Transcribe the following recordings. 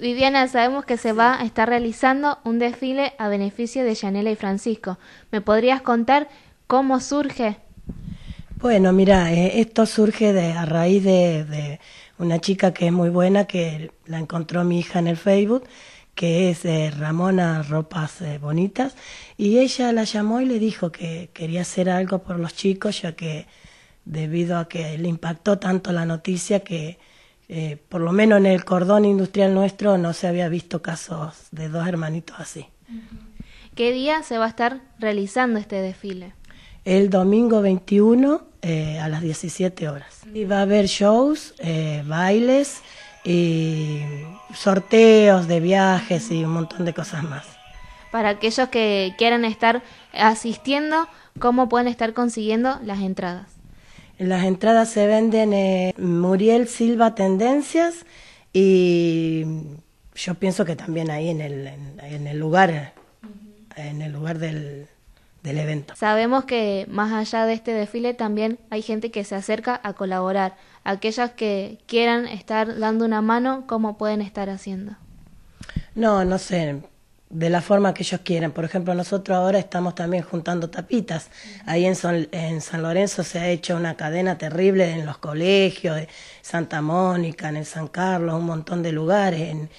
Viviana, sabemos que se va a estar realizando un desfile a beneficio de Yanela y Francisco. ¿Me podrías contar cómo surge? Bueno, mira, eh, esto surge de, a raíz de, una chica que es muy buena, que la encontró mi hija en el Facebook, que es eh, Ramona Ropas eh, Bonitas, y ella la llamó y le dijo que quería hacer algo por los chicos, ya que debido a que le impactó tanto la noticia que eh, por lo menos en el cordón industrial nuestro no se había visto casos de dos hermanitos así. ¿Qué día se va a estar realizando este desfile? El domingo 21 eh, a las 17 horas. Y va a haber shows, eh, bailes y sorteos de viajes y un montón de cosas más. Para aquellos que quieran estar asistiendo, ¿cómo pueden estar consiguiendo las entradas? Las entradas se venden en Muriel Silva Tendencias y yo pienso que también ahí en el, el lugar, en el lugar del, del evento. Sabemos que más allá de este desfile también hay gente que se acerca a colaborar. Aquellas que quieran estar dando una mano, ¿cómo pueden estar haciendo? No, no sé de la forma que ellos quieran. Por ejemplo, nosotros ahora estamos también juntando tapitas. Ahí en, en San Lorenzo se ha hecho una cadena terrible en los colegios, en Santa Mónica, en el San Carlos, un montón de lugares, en,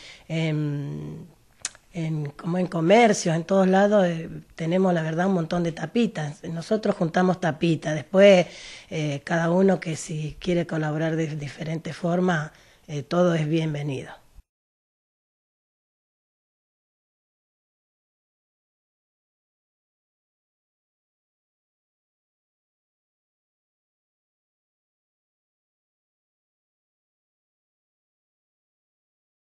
en, como en comercios, en todos lados eh, tenemos la verdad un montón de tapitas. Nosotros juntamos tapitas, después eh, cada uno que si quiere colaborar de diferentes forma, eh, todo es bienvenido.